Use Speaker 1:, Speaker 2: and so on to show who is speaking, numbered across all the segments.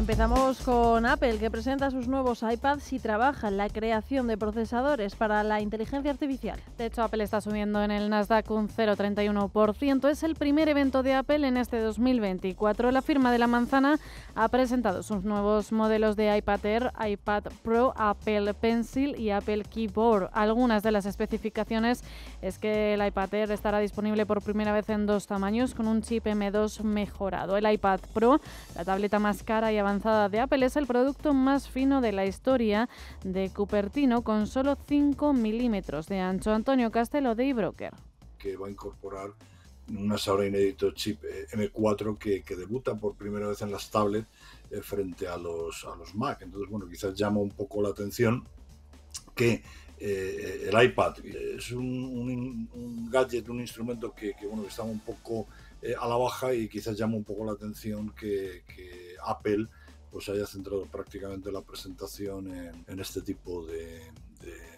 Speaker 1: Empezamos con Apple, que presenta sus nuevos iPads y trabaja en la creación de procesadores para la inteligencia artificial. De hecho, Apple está subiendo en el Nasdaq un 0,31%.
Speaker 2: Es el primer evento de Apple en este 2024. La firma de la manzana ha presentado sus nuevos modelos de iPad Air, iPad Pro, Apple Pencil y Apple Keyboard. Algunas de las especificaciones es que el iPad Air estará disponible por primera vez en dos tamaños con un chip M2 mejorado. El iPad Pro, la tableta más cara y avanzada de Apple es el producto más fino de la historia de Cupertino con solo 5 milímetros de ancho. Antonio Castelo de iBroker.
Speaker 3: Que va a incorporar una sala inédito chip eh, M4 que, debuta por primera vez en las tablets eh, frente a los, a Mac. Entonces, bueno, quizás llama un poco la atención que eh, el iPad es un, gadget, un instrumento que, bueno, que está un poco a la baja y quizás llama un poco la atención que Apple pues haya centrado prácticamente la presentación en, este tipo de,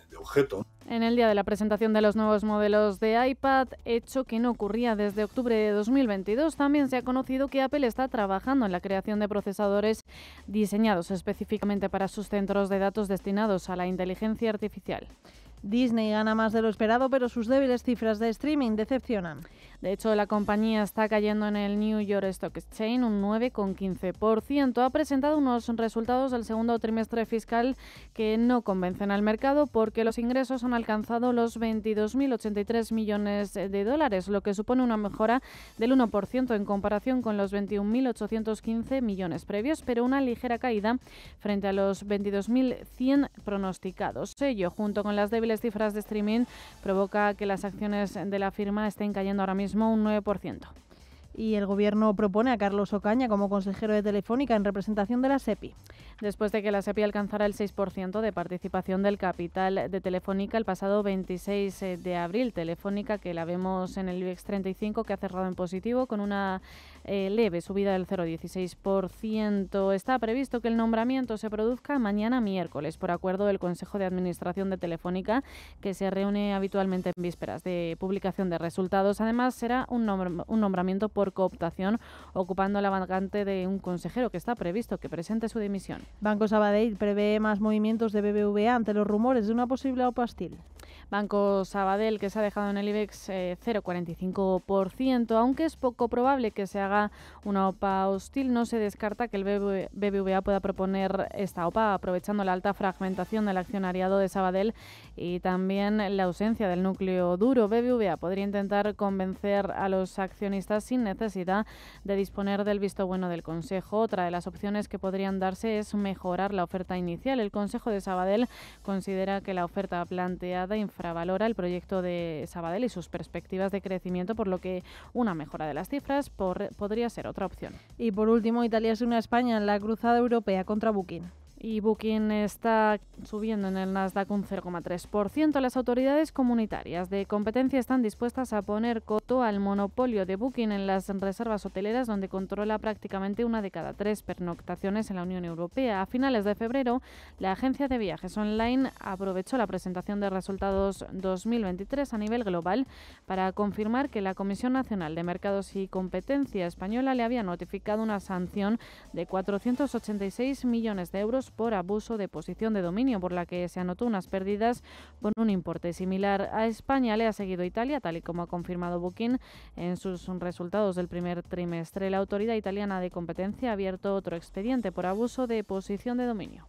Speaker 3: de objeto.
Speaker 2: En el día de la presentación de los nuevos modelos de iPad, hecho que no ocurría desde octubre de 2022, también se ha conocido que Apple está trabajando en la creación de procesadores diseñados específicamente para sus centros de datos destinados a la inteligencia artificial. Disney gana más de lo esperado, pero sus débiles cifras de streaming decepcionan. De hecho, la compañía está cayendo en el New York Stock Exchange un 9,15%. Ha presentado unos resultados del segundo trimestre fiscal que no convencen al mercado porque los ingresos han alcanzado los 22.083 millones de dólares, lo que supone una mejora del 1% en comparación con los 21.815 millones previos, pero una ligera caída frente a los 22.100 pronosticados. Ello, junto con las débiles cifras de streaming, provoca que las acciones de la firma estén cayendo ahora mismo
Speaker 1: un 9%. Y el Gobierno propone a Carlos Ocaña como consejero de Telefónica en representación de la SEPI
Speaker 2: después de que la SEPI alcanzara el 6% de participación del capital de Telefónica el pasado 26 eh, de abril. Telefónica, que la vemos en el IBEX 35, que ha cerrado en positivo con una eh, leve subida del 0,16%. Está previsto que el nombramiento se produzca mañana miércoles por acuerdo del Consejo de Administración de Telefónica, que se reúne habitualmente en vísperas de publicación de resultados. Además, será un, un nombramiento por cooptación, ocupando la vacante de un consejero que está previsto que presente su dimisión.
Speaker 1: Banco Sabadell prevé más movimientos de BBVA ante los rumores de una posible opastil.
Speaker 2: Banco Sabadell, que se ha dejado en el IBEX 0,45%, eh, aunque es poco probable que se haga una OPA hostil, no se descarta que el BBVA pueda proponer esta OPA, aprovechando la alta fragmentación del accionariado de Sabadell y también la ausencia del núcleo duro. BBVA podría intentar convencer a los accionistas sin necesidad de disponer del visto bueno del Consejo. Otra de las opciones que podrían darse es mejorar la oferta inicial. El Consejo de Sabadell considera que la oferta planteada valora el proyecto de Sabadell y sus perspectivas de crecimiento, por lo que una mejora de las cifras podría ser otra opción.
Speaker 1: Y por último, Italia es una a España en
Speaker 2: la cruzada europea contra Booking. Y Booking está subiendo en el Nasdaq un 0,3%. Las autoridades comunitarias de competencia están dispuestas a poner coto al monopolio de Booking en las reservas hoteleras, donde controla prácticamente una de cada tres pernoctaciones en la Unión Europea. A finales de febrero, la agencia de viajes online aprovechó la presentación de resultados 2023 a nivel global para confirmar que la Comisión Nacional de Mercados y Competencia Española le había notificado una sanción de 486 millones de euros por abuso de posición de dominio, por la que se anotó unas pérdidas por un importe similar. A España le ha seguido Italia, tal y como ha confirmado Booking en sus resultados del primer trimestre. La autoridad italiana de competencia ha abierto otro expediente por abuso de posición de dominio.